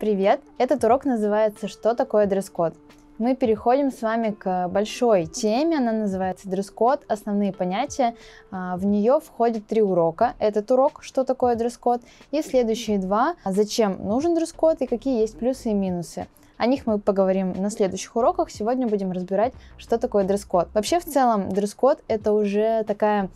Привет! Этот урок называется «Что такое дресс-код?». Мы переходим с вами к большой теме, она называется дресс-код, основные понятия. А, в нее входит три урока. Этот урок «Что такое дресс-код?» и следующие два «А «Зачем нужен дресс-код?» и «Какие есть плюсы и минусы?». О них мы поговорим на следующих уроках. Сегодня будем разбирать, что такое дресс-код. Вообще, в целом, дресс-код — это уже такая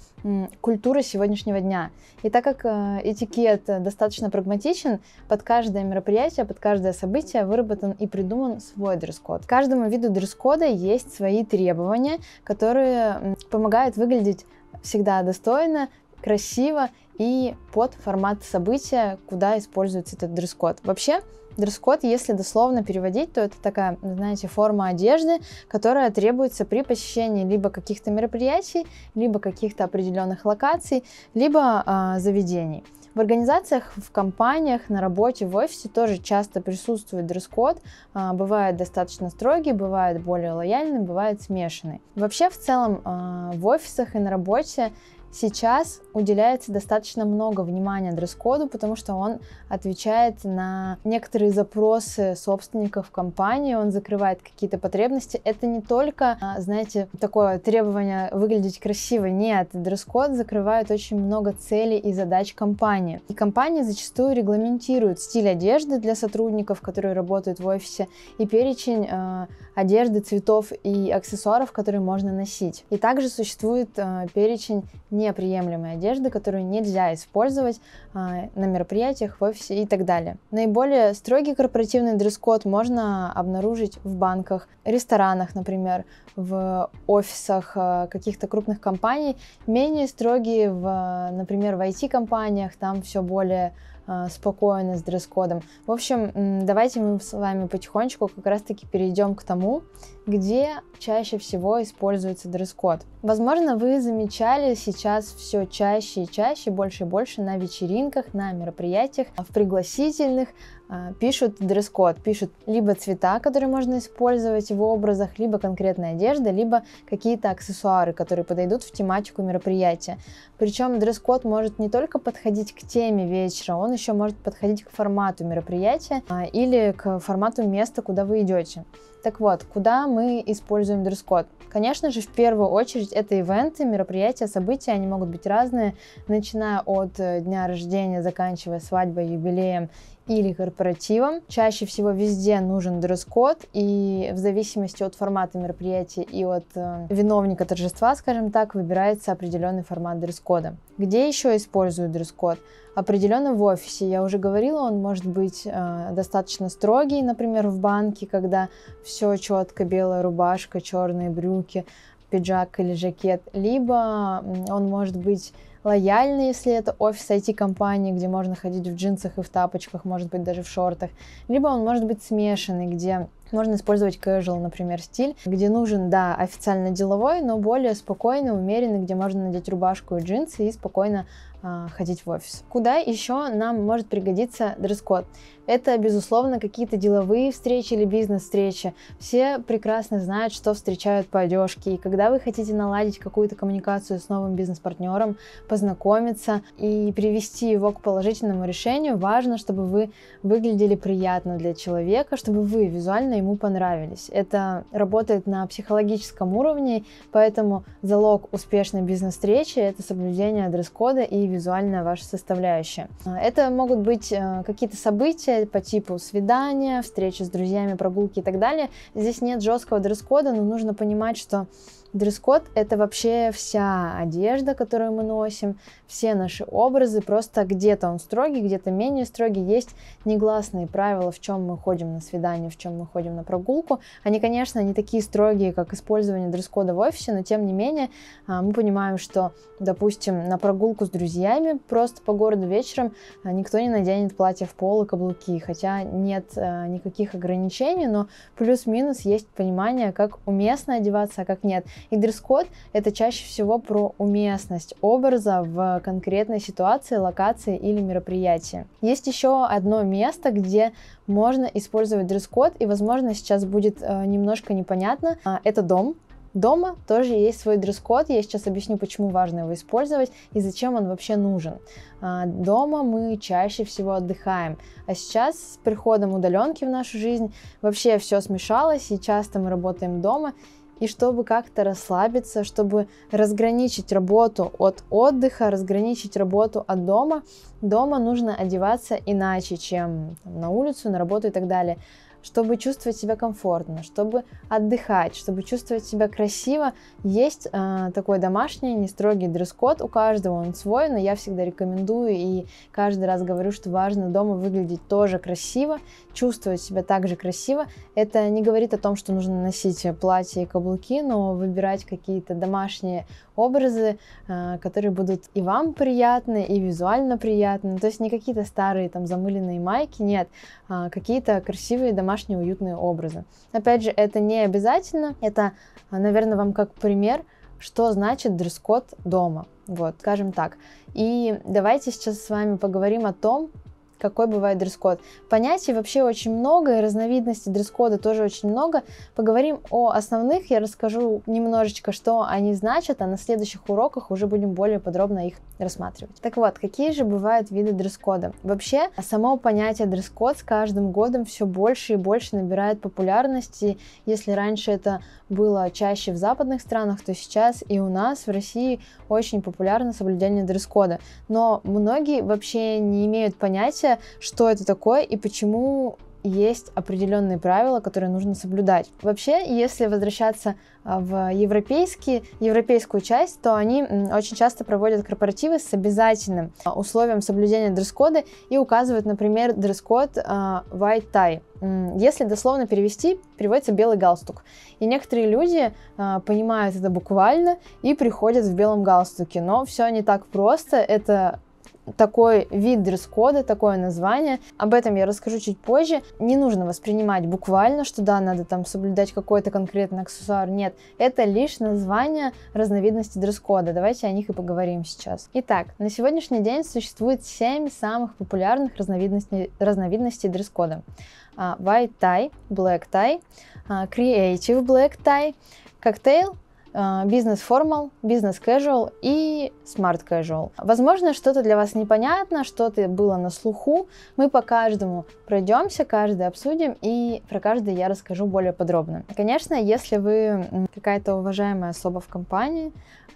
культура сегодняшнего дня. И так как э, этикет достаточно прагматичен, под каждое мероприятие, под каждое событие выработан и придуман свой дресс-код. Каждому виду дресс-кода есть свои требования, которые помогают выглядеть всегда достойно, красиво и под формат события, куда используется этот дресс-код. Вообще, дресс-код, если дословно переводить, то это такая, ну, знаете, форма одежды, которая требуется при посещении либо каких-то мероприятий, либо каких-то определенных локаций, либо э, заведений. В организациях, в компаниях, на работе, в офисе тоже часто присутствует дресс-код. А, бывает достаточно строгий, бывает более лояльный, бывает смешанный. Вообще, в целом, а, в офисах и на работе Сейчас уделяется достаточно много внимания дресс-коду, потому что он отвечает на некоторые запросы собственников компании, он закрывает какие-то потребности. Это не только, а, знаете, такое требование выглядеть красиво. Нет, дресс-код закрывает очень много целей и задач компании. И компании зачастую регламентируют стиль одежды для сотрудников, которые работают в офисе, и перечень э, одежды, цветов и аксессуаров, которые можно носить. И также существует э, перечень неприемлемой одежды, которую нельзя использовать а, на мероприятиях, в офисе и так далее. Наиболее строгий корпоративный дресс-код можно обнаружить в банках, ресторанах, например, в офисах а, каких-то крупных компаний, менее строгие, в, а, например, в IT-компаниях, там все более а, спокойно, с дресс-кодом. В общем, давайте мы с вами потихонечку как раз-таки перейдем к тому, где чаще всего используется дресс-код. Возможно, вы замечали сейчас все чаще и чаще, больше и больше на вечеринках, на мероприятиях, в пригласительных, а, пишут дресс-код, пишут либо цвета, которые можно использовать в образах, либо конкретная одежда, либо какие-то аксессуары, которые подойдут в тематику мероприятия. Причем дресс-код может не только подходить к теме вечера, он еще может подходить к формату мероприятия а, или к формату места, куда вы идете. Так вот, куда мы используем дресс-код? Конечно же, в первую очередь это ивенты, мероприятия, события, они могут быть разные, начиная от э, дня рождения, заканчивая свадьбой, юбилеем или корпоративом. Чаще всего везде нужен дресс-код, и в зависимости от формата мероприятия и от э, виновника торжества, скажем так, выбирается определенный формат дресс-кода. Где еще используют дресс-код? Определенно в офисе. Я уже говорила, он может быть э, достаточно строгий, например, в банке, когда все четко, белая рубашка, черные брюки, пиджак или жакет, либо он может быть лояльный, если это офис IT-компании, где можно ходить в джинсах и в тапочках, может быть, даже в шортах, либо он может быть смешанный, где можно использовать casual, например, стиль, где нужен, да, официально деловой, но более спокойный, умеренный, где можно надеть рубашку и джинсы и спокойно а, ходить в офис. Куда еще нам может пригодиться дресс-код? Это, безусловно, какие-то деловые встречи или бизнес-встречи. Все прекрасно знают, что встречают по одежке, и когда вы хотите наладить какую-то коммуникацию с новым бизнес-партнером, познакомиться и привести его к положительному решению, важно, чтобы вы выглядели приятно для человека, чтобы вы визуально ему понравились. Это работает на психологическом уровне, поэтому залог успешной бизнес-встречи – это соблюдение дресс-кода и визуальная ваша составляющая. Это могут быть э, какие-то события по типу свидания, встречи с друзьями, прогулки и так далее. Здесь нет жесткого дресс-кода, но нужно понимать, что Дресс-код — это вообще вся одежда, которую мы носим, все наши образы, просто где-то он строгий, где-то менее строгий. Есть негласные правила, в чем мы ходим на свидание, в чем мы ходим на прогулку. Они, конечно, не такие строгие, как использование дресс-кода в офисе, но тем не менее а, мы понимаем, что, допустим, на прогулку с друзьями просто по городу вечером а, никто не наденет платье в пол и каблуки, хотя нет а, никаких ограничений, но плюс-минус есть понимание, как уместно одеваться, а как нет. И дресс-код — это чаще всего про уместность образа в конкретной ситуации, локации или мероприятии. Есть еще одно место, где можно использовать дресс-код, и, возможно, сейчас будет э, немножко непонятно. А, это дом, Дома тоже есть свой дресс-код, я сейчас объясню, почему важно его использовать и зачем он вообще нужен. А, дома мы чаще всего отдыхаем, а сейчас с приходом удаленки в нашу жизнь вообще все смешалось, и часто мы работаем дома, и чтобы как-то расслабиться, чтобы разграничить работу от отдыха, разграничить работу от дома, дома нужно одеваться иначе, чем на улицу, на работу и так далее чтобы чувствовать себя комфортно, чтобы отдыхать, чтобы чувствовать себя красиво, есть э, такой домашний, нестрогий дресс-код. У каждого он свой, но я всегда рекомендую и каждый раз говорю, что важно дома выглядеть тоже красиво, чувствовать себя также красиво. Это не говорит о том, что нужно носить платье и каблуки, но выбирать какие-то домашние образы, э, которые будут и вам приятны, и визуально приятны. То есть не какие-то старые там замыленные майки, нет, э, какие-то красивые домашние домашние уютные образы. Опять же, это не обязательно, это, а, наверное, вам как пример, что значит дресс-код дома, вот, скажем так. И давайте сейчас с вами поговорим о том, какой бывает дресс-код. Понятий вообще очень много, и разновидностей дресс-кода тоже очень много. Поговорим о основных, я расскажу немножечко, что они значат, а на следующих уроках уже будем более подробно их рассматривать. Так вот, какие же бывают виды дресс-кода? Вообще, само понятие дресс-код с каждым годом все больше и больше набирает популярности. Если раньше это было чаще в западных странах, то сейчас и у нас в России очень популярно соблюдение дресс-кода. Но многие вообще не имеют понятия, понятие, что это такое и почему есть определенные правила, которые нужно соблюдать. Вообще, если возвращаться а, в европейские, европейскую часть, то они очень часто проводят корпоративы с обязательным а, условием соблюдения дресс-кода и указывают, например, дресс-код а, white tie. Если дословно перевести, переводится белый галстук. И некоторые люди понимают это буквально и приходят в белом галстуке. Но все не так просто. Это такой вид дресс-кода, такое название. Об этом я расскажу чуть позже. Не нужно воспринимать буквально, что да, надо там соблюдать какой-то конкретный аксессуар. Нет, это лишь название разновидности дресс-кода. Давайте о них и поговорим сейчас. Итак, на сегодняшний день существует 7 самых популярных разновидностей, разновидностей дресс-кода. А, white tie, black tie, а, creative black tie, cocktail бизнес-формал, э, бизнес-кэжуал и смарт-кэжуал. Возможно, что-то для вас непонятно, что-то было на слуху. Мы по каждому пройдемся, каждый обсудим, и про каждый я расскажу более подробно. Конечно, если вы какая-то уважаемая особа в компании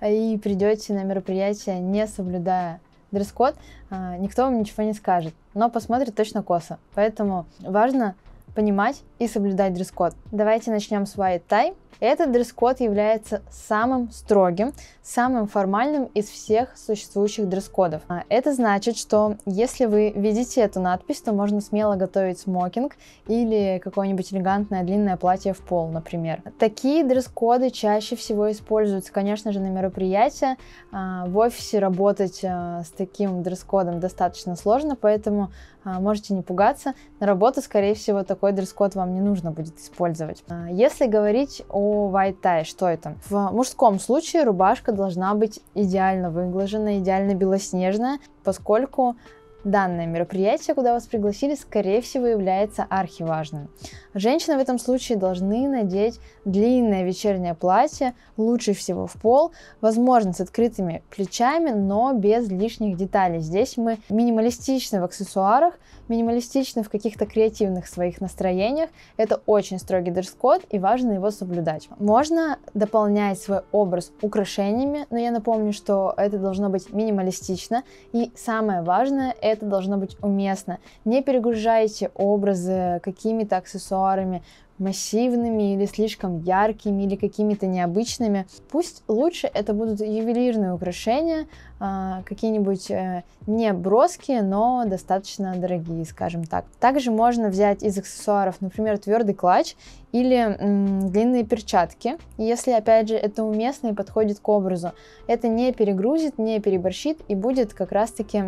и придете на мероприятие, не соблюдая дресс-код, э, никто вам ничего не скажет, но посмотрит точно косо. Поэтому важно понимать и соблюдать дресс-код. Давайте начнем с white tie. Этот дресс-код является самым строгим, самым формальным из всех существующих дресс-кодов. А это значит, что если вы видите эту надпись, то можно смело готовить смокинг или какое-нибудь элегантное длинное платье в пол, например. Такие дресс-коды чаще всего используются, конечно же, на мероприятия. А, в офисе работать э, с таким дресс-кодом достаточно сложно, поэтому а, можете не пугаться. На работу, скорее всего, такой дресс-код вам не нужно будет использовать. Если говорить о о вайтай, что это? В мужском случае рубашка должна быть идеально выглажена, идеально белоснежная, поскольку Данное мероприятие, куда вас пригласили, скорее всего является архиважным. Женщины в этом случае должны надеть длинное вечернее платье, лучше всего в пол, возможно с открытыми плечами, но без лишних деталей. Здесь мы минималистичны в аксессуарах, минималистичны в каких-то креативных своих настроениях. Это очень строгий дресс-код и важно его соблюдать. Можно дополнять свой образ украшениями, но я напомню, что это должно быть минималистично. И самое важное – это должно быть уместно. Не перегружайте образы какими-то аксессуарами, массивными или слишком яркими или какими-то необычными. Пусть лучше это будут ювелирные украшения, а, какие-нибудь э, не броские, но достаточно дорогие, скажем так. Также можно взять из аксессуаров, например, твердый клатч или длинные перчатки, если, опять же, это уместно и подходит к образу. Это не перегрузит, не переборщит и будет как раз-таки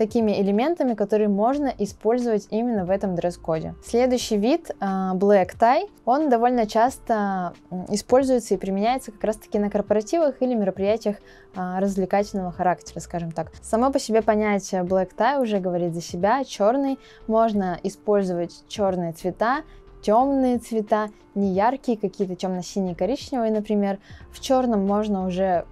такими элементами, которые можно использовать именно в этом дресс-коде. Следующий вид а, black tie, он довольно часто используется и применяется как раз-таки на корпоративах или мероприятиях а, развлекательного характера, скажем так. Само по себе понятие black tie уже говорит за себя. Черный можно использовать черные цвета, темные цвета, не яркие, какие-то темно-синие, коричневые, например. В черном можно уже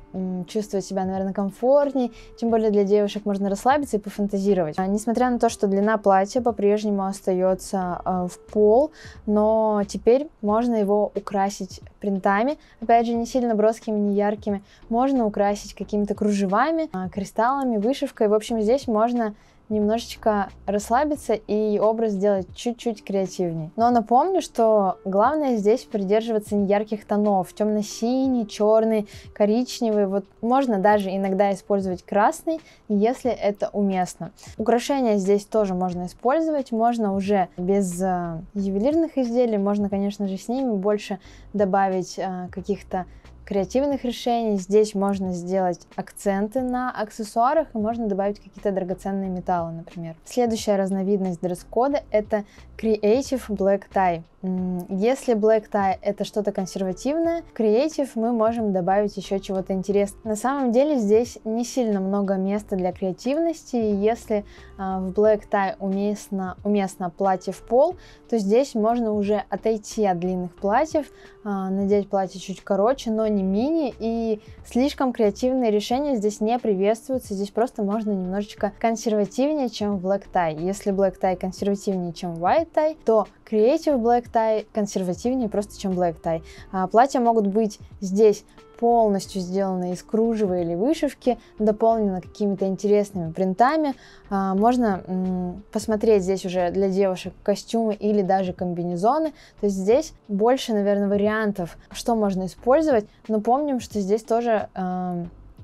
чувствовать себя, наверное, комфортнее, тем более для девушек можно расслабиться и пофантазировать. А, несмотря на то, что длина платья по-прежнему остается э, в пол, но теперь можно его украсить принтами, опять же, не сильно броскими, не яркими, можно украсить какими-то кружевами, э, кристаллами, вышивкой, в общем, здесь можно немножечко расслабиться и образ сделать чуть-чуть креативнее. Но напомню, что главное здесь придерживаться неярких тонов. Темно-синий, черный, коричневый. Вот можно даже иногда использовать красный, если это уместно. Украшения здесь тоже можно использовать. Можно уже без э, ювелирных изделий, можно, конечно же, с ними больше добавить э, каких-то креативных решений. Здесь можно сделать акценты на аксессуарах и можно добавить какие-то драгоценные металлы, например. Следующая разновидность дресс-кода это Creative Black Tie. Если Black Tie это что-то консервативное, в Creative мы можем добавить еще чего-то интересного. На самом деле здесь не сильно много места для креативности, и если а, в Black Tie уместно, уместно платье в пол, то здесь можно уже отойти от длинных платьев, а, надеть платье чуть короче, но не мини, и слишком креативные решения здесь не приветствуются, здесь просто можно немножечко консервативнее, чем в Black Tie. Если Black Tie консервативнее, чем White Tie, то креатив Black тай консервативнее просто, чем black тай. Платья могут быть здесь полностью сделаны из кружева или вышивки, дополнены какими-то интересными принтами. А, можно посмотреть здесь уже для девушек костюмы или даже комбинезоны. То есть здесь больше, наверное, вариантов, что можно использовать. Но помним, что здесь тоже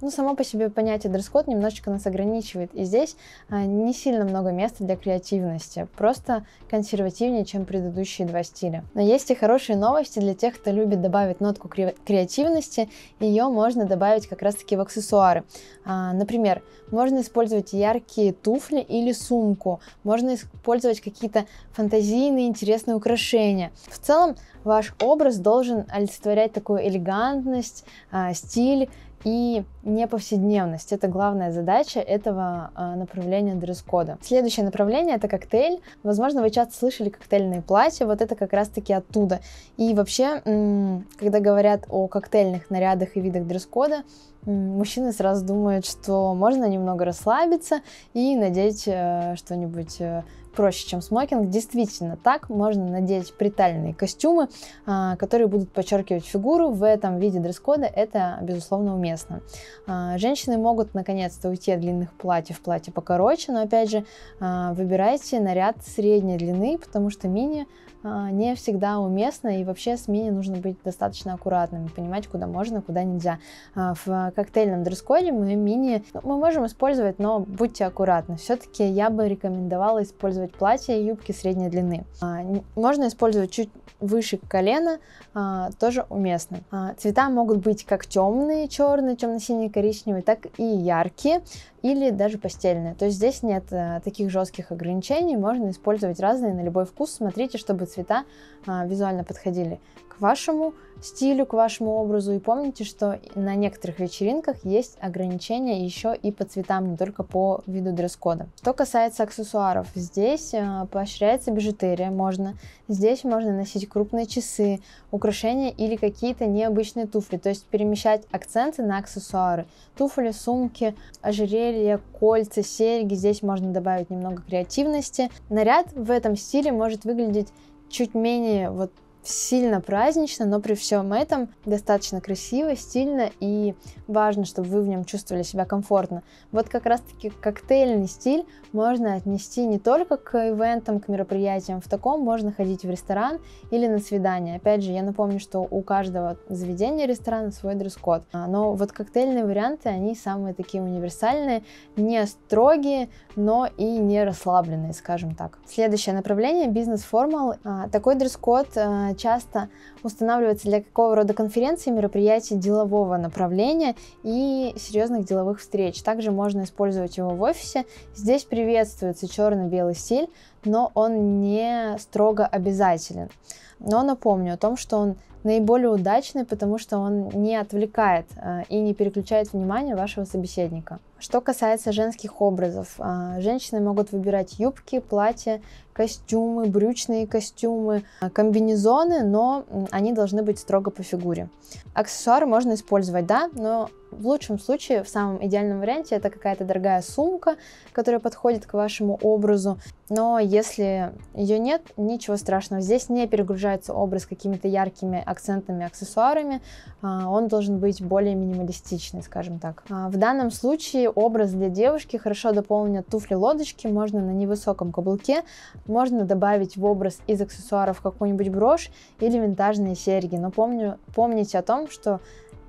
ну, само по себе понятие дресс-код немножечко нас ограничивает, и здесь а, не сильно много места для креативности, просто консервативнее, чем предыдущие два стиля. Но есть и хорошие новости для тех, кто любит добавить нотку кре креативности, ее можно добавить как раз-таки в аксессуары. А, например, можно использовать яркие туфли или сумку, можно использовать какие-то фантазийные интересные украшения. В целом, ваш образ должен олицетворять такую элегантность, а, стиль, и неповседневность. Это главная задача этого а, направления дресс-кода. Следующее направление — это коктейль. Возможно, вы часто слышали коктейльные платья, вот это как раз-таки оттуда. И вообще, когда говорят о коктейльных нарядах и видах дресс-кода, мужчины сразу думают, что можно немного расслабиться и надеть э, что-нибудь э, проще, чем смокинг. Действительно так, можно надеть притальные костюмы, а, которые будут подчеркивать фигуру. В этом виде дресс-кода это, безусловно, уместно. А, женщины могут, наконец-то, уйти от длинных платьев, платья покороче, но, опять же, а, выбирайте наряд средней длины, потому что мини а, не всегда уместно, и вообще СМИ нужно быть достаточно аккуратными, понимать, куда можно, куда нельзя. А, в коктейльном дресс-коде мы мини ну, мы можем использовать, но будьте аккуратны. Все-таки я бы рекомендовала использовать платья и юбки средней длины. А, можно использовать чуть выше колена, тоже уместно. Цвета могут быть как темные, черные, темно-синий, коричневый, так и яркие или даже постельное. То есть здесь нет э, таких жестких ограничений, можно использовать разные на любой вкус. Смотрите, чтобы цвета а, визуально подходили к вашему стилю, к вашему образу. И помните, что на некоторых вечеринках есть ограничения еще и по цветам, не только по виду дресс-кода. Что касается аксессуаров, здесь э, поощряется бижутерия, можно. Здесь можно носить крупные часы, украшения или какие-то необычные туфли, то есть перемещать акценты на аксессуары. Туфли, сумки, ожерелья, кольца, серьги. Здесь можно добавить немного креативности. Наряд в этом стиле может выглядеть чуть менее вот сильно празднично, но при всем этом достаточно красиво, стильно и важно, чтобы вы в нем чувствовали себя комфортно. Вот как раз-таки коктейльный стиль можно отнести не только к ивентам, к мероприятиям. В таком можно ходить в ресторан или на свидание. Опять же, я напомню, что у каждого заведения ресторана свой дресс-код. А, но вот коктейльные варианты, они самые такие универсальные, не строгие, но и не расслабленные, скажем так. Следующее направление – бизнес-формал. А, такой дресс-код а, часто устанавливается для какого рода конференции, мероприятий делового направления и серьезных деловых встреч. Также можно использовать его в офисе. Здесь приветствуется черно-белый стиль, но он не строго обязателен. Но напомню о том, что он наиболее удачный, потому что он не отвлекает э, и не переключает внимание вашего собеседника. Что касается женских образов, э, женщины могут выбирать юбки, платья, костюмы, брючные костюмы, а, комбинезоны, но они должны быть строго по фигуре. Аксессуары можно использовать, да, но в лучшем случае, в самом идеальном варианте, это какая-то дорогая сумка, которая подходит к вашему образу. Но если ее нет, ничего страшного. Здесь не перегружается образ какими-то яркими акцентными аксессуарами. А, он должен быть более минималистичный, скажем так. А, в данном случае образ для девушки хорошо дополнят туфли-лодочки. Можно на невысоком каблуке, можно добавить в образ из аксессуаров какую-нибудь брошь или винтажные серьги, но помню, помните о том, что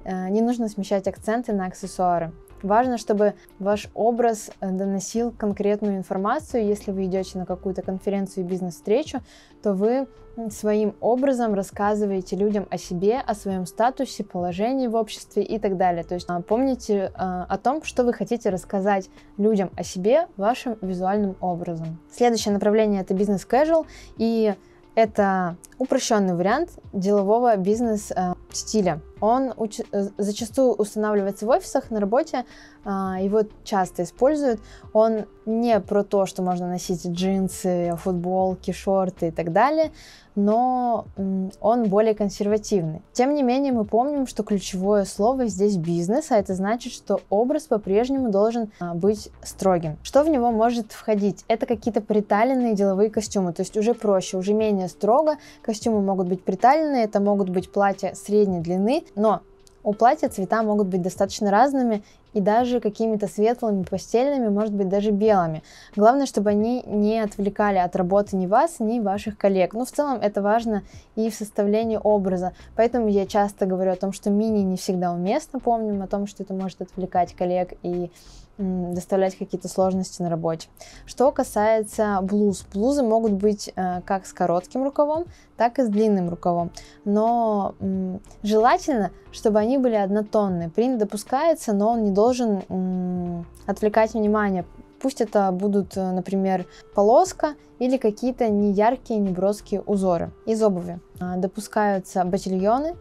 э, не нужно смещать акценты на аксессуары. Важно, чтобы ваш образ э, доносил конкретную информацию. Если вы идете на какую-то конференцию и бизнес-встречу, то вы своим образом рассказываете людям о себе, о своем статусе, положении в обществе и так далее. То есть а, помните э, о том, что вы хотите рассказать людям о себе вашим визуальным образом. Следующее направление это бизнес-кэжуал и это упрощенный вариант делового бизнес э, стиля. Он уч... Э, зачастую устанавливается в офисах, на работе, а, его часто используют. Он не про то, что можно носить джинсы, футболки, шорты и так далее, но он более консервативный. Тем не менее, мы помним, что ключевое слово здесь бизнес, а это значит, что образ по-прежнему должен а, быть строгим. Что в него может входить? Это какие-то приталенные деловые костюмы, то есть уже проще, уже менее строго. Костюмы могут быть приталенные, это могут быть платья среднего средней длины, но у платья цвета могут быть достаточно разными и даже какими-то светлыми, постельными, может быть даже белыми. Главное, чтобы они не отвлекали от работы ни вас, ни ваших коллег. Ну, в целом это важно и в составлении образа. Поэтому я часто говорю о том, что мини не всегда уместно. Помним о том, что это может отвлекать коллег и доставлять какие-то сложности на работе. Что касается блуз, блузы могут быть э, как с коротким рукавом, так и с длинным рукавом, но желательно, чтобы они были однотонные. Принт допускается, но он не должен отвлекать внимание. Пусть это будут, э, например, полоска или какие-то неяркие, неброские узоры из обуви. А, допускаются ботильоны,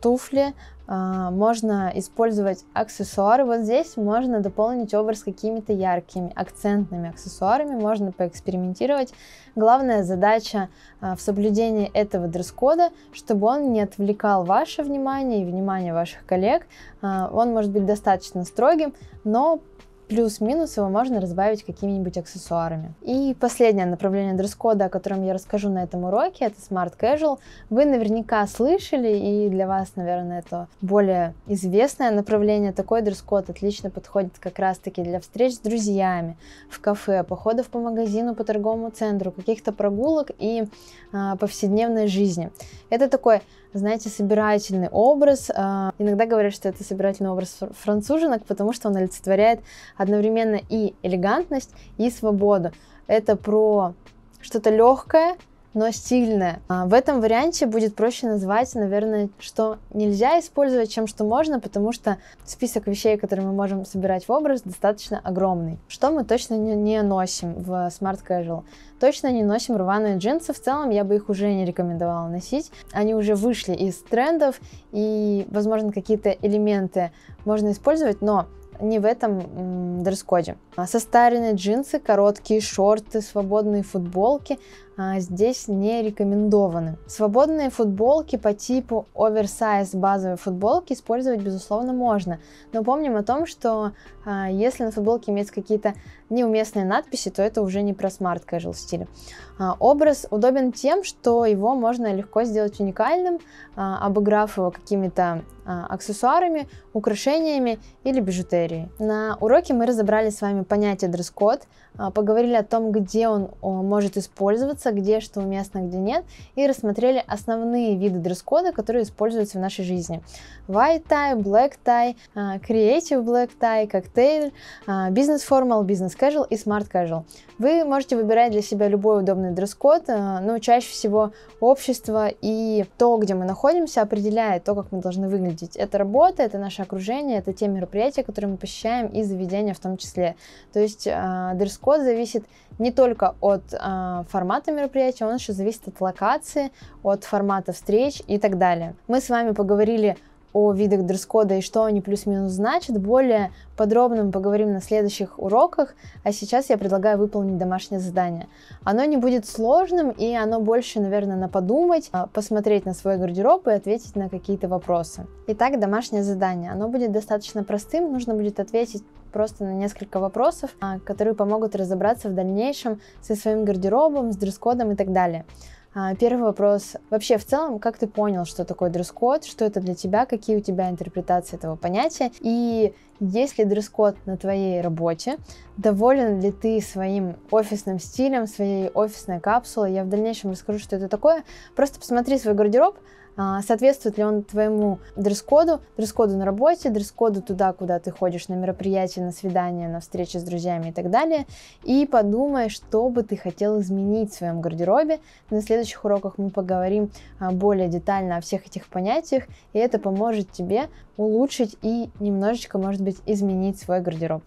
туфли, а, можно использовать аксессуары. Вот здесь можно дополнить образ какими-то яркими, акцентными аксессуарами, можно поэкспериментировать. Главная задача а, в соблюдении этого дресс-кода, чтобы он не отвлекал ваше внимание и внимание ваших коллег. А, он может быть достаточно строгим, но плюс-минус его можно разбавить какими-нибудь аксессуарами. И последнее направление дресс-кода, о котором я расскажу на этом уроке, это Smart Casual. Вы наверняка слышали, и для вас, наверное, это более известное направление. Такой дресс-код отлично подходит как раз-таки для встреч с друзьями, в кафе, походов по магазину, по торговому центру, каких-то прогулок и э, повседневной жизни. Это такой знаете, собирательный образ. А, иногда говорят, что это собирательный образ француженок, потому что он олицетворяет одновременно и элегантность, и свободу. Это про что-то легкое, но стильное. А в этом варианте будет проще назвать, наверное, что нельзя использовать, чем что можно, потому что список вещей, которые мы можем собирать в образ, достаточно огромный. Что мы точно не носим в Smart Casual? Точно не носим рваные джинсы. В целом я бы их уже не рекомендовала носить. Они уже вышли из трендов, и, возможно, какие-то элементы можно использовать, но не в этом дресс-коде. А состаренные джинсы, короткие шорты, свободные футболки. А, здесь не рекомендованы. Свободные футболки по типу оверсайз базовой футболки использовать, безусловно, можно. Но помним о том, что а, если на футболке имеются какие-то неуместные надписи, то это уже не про смарт casual стиль. А, образ удобен тем, что его можно легко сделать уникальным, обыграв его какими-то аксессуарами, украшениями или бижутерией. На уроке мы разобрали с вами понятие дресс-код, поговорили о том, где он может использоваться, вопроса, где что уместно, где нет, и рассмотрели основные виды дресс-кода, которые используются в нашей жизни. White tie, black tie, а, creative black tie, коктейль, бизнес формал, бизнес casual и smart casual. Вы можете выбирать для себя любой удобный дресс-код, а, но чаще всего общество и то, где мы находимся, определяет то, как мы должны выглядеть. Это работа, это наше окружение, это те мероприятия, которые мы посещаем, и заведения в том числе. То есть а, дресс-код зависит не только от формата мероприятия, он еще зависит от локации, от формата встреч и так далее. Мы с вами поговорили о видах дресс-кода и что они плюс-минус значат. Более подробно мы поговорим на следующих уроках, а сейчас я предлагаю выполнить домашнее задание. Оно не будет сложным, и оно больше, наверное, на подумать, а, посмотреть на свой гардероб и ответить на какие-то вопросы. Итак, домашнее задание. Оно будет достаточно простым, нужно будет ответить просто на несколько вопросов, а, которые помогут разобраться в дальнейшем со своим гардеробом, с дресс-кодом и так далее. А, первый вопрос. Вообще, в целом, как ты понял, что такое дресс-код, что это для тебя, какие у тебя интерпретации этого понятия, и есть ли дресс-код на твоей работе, доволен ли ты своим офисным стилем, своей офисной капсулой. Я в дальнейшем расскажу, что это такое. Просто посмотри свой гардероб, а, соответствует ли он твоему дресс-коду, дресс-коду на работе, дресс-коду туда, куда ты ходишь на мероприятие, на свидание, на встречи с друзьями и так далее, и подумай, что бы ты хотел изменить в своем гардеробе. На следующих уроках мы поговорим а, более детально о всех этих понятиях, и это поможет тебе улучшить и немножечко, может быть, изменить свой гардероб.